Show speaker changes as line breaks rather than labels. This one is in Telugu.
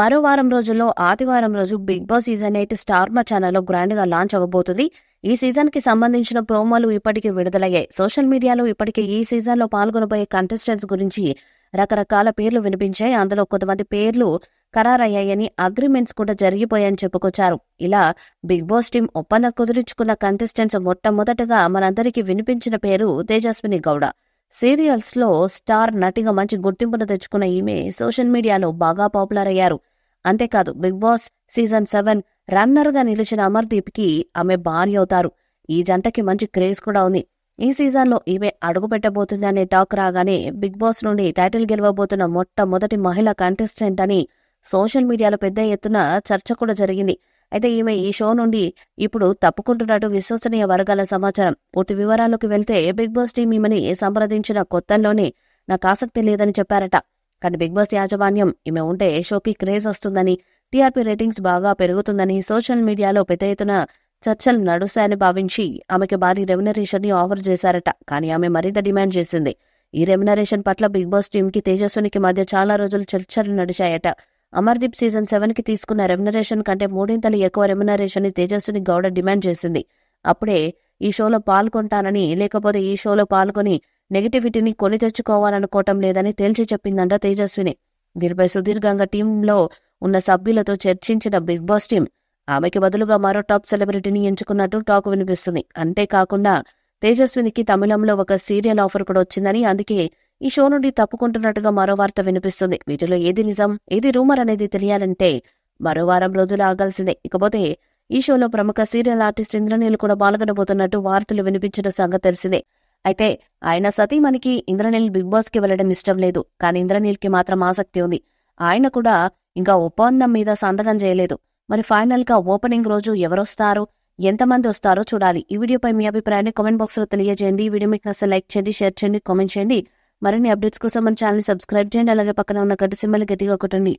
మరో వారం రోజుల్లో ఆదివారం రోజు big boss season eight Star Maa ఛానల్లో గా లాంచ్ అవ్వబోతుంది ఈ సీజన్ కి సంబంధించిన ప్రోమోలు ఇప్పటికే విడుదలయ్యాయి సోషల్ మీడియాలో ఇప్పటికే ఈ సీజన్లో పాల్గొనబోయే కంటెస్టెంట్స్ గురించి రకరకాల పేర్లు వినిపించాయి అందులో కొంతమంది పేర్లు ఖరారయ్యాయని అగ్రిమెంట్స్ కూడా జరిగిపోయాయని చెప్పుకొచ్చారు ఇలా బిగ్ బాస్ టీం ఒప్పందం కుదుర్చుకున్న కంటెస్టెంట్స్ మొట్టమొదటగా మనందరికీ వినిపించిన పేరు తేజస్విని గౌడ సీరియల్స్లో స్టార్ నటిగా మంచి గుర్తింపును తెచ్చుకున్న ఈమె సోషల్ మీడియాలో బాగా పాపులర్ అయ్యారు అంతేకాదు బిగ్ బాస్ సీజన్ సెవెన్ రన్నర్గా నిలిచిన అమర్దీప్కి ఆమె భార్య అవుతారు ఈ జంటకి మంచి క్రేజ్ కూడా ఉంది ఈ సీజన్లో ఈమె అడుగు పెట్టబోతుందనే టాక్ రాగానే బిగ్ బాస్ నుండి టైటిల్ గెలవబోతున్న మొట్టమొదటి మహిళ కంటెస్టెంట్ అని సోషల్ మీడియాలో పెద్ద ఎత్తున చర్చ కూడా జరిగింది అయితే ఈమె ఈ షో నుండి ఇప్పుడు తప్పుకుంటున్నట్టు విశ్వసనీయ వర్గాల సమాచారం పూర్తి వివరాల్లోకి వెళ్తే బిగ్ బాస్ టీం ఈమెని సంప్రదించిన కొత్తల్లోనే నాకు ఆసక్తి లేదని చెప్పారట కానీ బిగ్ బాస్ యాజమాన్యం ఈమె ఉంటే షోకి క్రేజ్ వస్తుందని టీఆర్పీ రేటింగ్స్ బాగా పెరుగుతుందని సోషల్ మీడియాలో పెద్ద ఎత్తున చర్చలు నడుస్తాయని భావించి ఆమెకి భారీ రెమ్యునరేషన్ ని ఆఫర్ చేశారట కానీ ఆమె మరింత డిమాండ్ చేసింది ఈ రెమ్యునరేషన్ పట్ల బిగ్ బాస్ టీమ్ కి తేజస్వినికి మధ్య చాలా రోజులు చర్చలు నడిచాయట అమర్దీప్ సీజన్ సెవెన్ కి తీసుకున్న రెమ్యునరేషన్ కంటే మూడింతలు ఎక్కువ రెమ్యునరేషన్ తేజస్విని గౌడ డిమాండ్ చేసింది అప్పుడే ఈ షోలో పాల్గొంటానని లేకపోతే ఈ షోలో పాల్గొని నెగిటివిటీని కొని తెచ్చుకోవాలనుకోవటం లేదని తేల్చి చెప్పిందంట తేజస్విని దీనిపై సుదీర్ఘంగా టీంలో ఉన్న సభ్యులతో చర్చించిన బిగ్ బాస్ టీం ఆమెకి బదులుగా మరో టాప్ సెలబ్రిటీని ఎంచుకున్నట్టు టాక్ వినిపిస్తుంది అంతేకాకుండా తేజస్వినికి తమిళంలో ఒక సీరియల్ ఆఫర్ కూడా వచ్చిందని అందుకే ఈ షో నుండి తప్పుకుంటున్నట్టుగా మరో వార్త వినిపిస్తుంది వీటిలో ఏది నిజం ఏది రూమర్ అనేది తెలియాలంటే మరో వారం రోజులు ఆగాల్సిందే ఇకపోతే ఈ షోలో ప్రముఖ సీరియల్ ఆర్టిస్ట్ ఇంద్రనీల్ కూడా పాల్గొనబోతున్నట్టు వార్తలు వినిపించిన సంగతి తెలిసిందే అయితే ఆయన సతీమణికి ఇంద్రనీల్ బిగ్ బాస్ కి వెళ్లడం ఇష్టం లేదు కానీ ఇంద్రనీల్ కి మాత్రం ఆసక్తి ఉంది ఆయన కూడా ఇంకా ఒప్పందం మీద సంతకం చేయలేదు మరి ఫైనల్ గా ఓపెనింగ్ రోజు ఎవరొస్తారు ఎంతమంది వస్తారో చూడాలి ఈ వీడియోపై మీ అభిప్రాయాన్ని కామెంట్ బాక్స్ లో తెలియజేయండి ఈ వీడియో మీకు నచ్చ లైక్ చేయండి షేర్ చేయండి కామెంట్ చేయండి మరిన్ని అప్డేట్స్ కోసం మన ఛానల్ సబ్స్క్రైబ్ చేయండి అలాగే పక్కన ఉన్న గడ్డ సింబల్ గట్టిగా ఒకటండి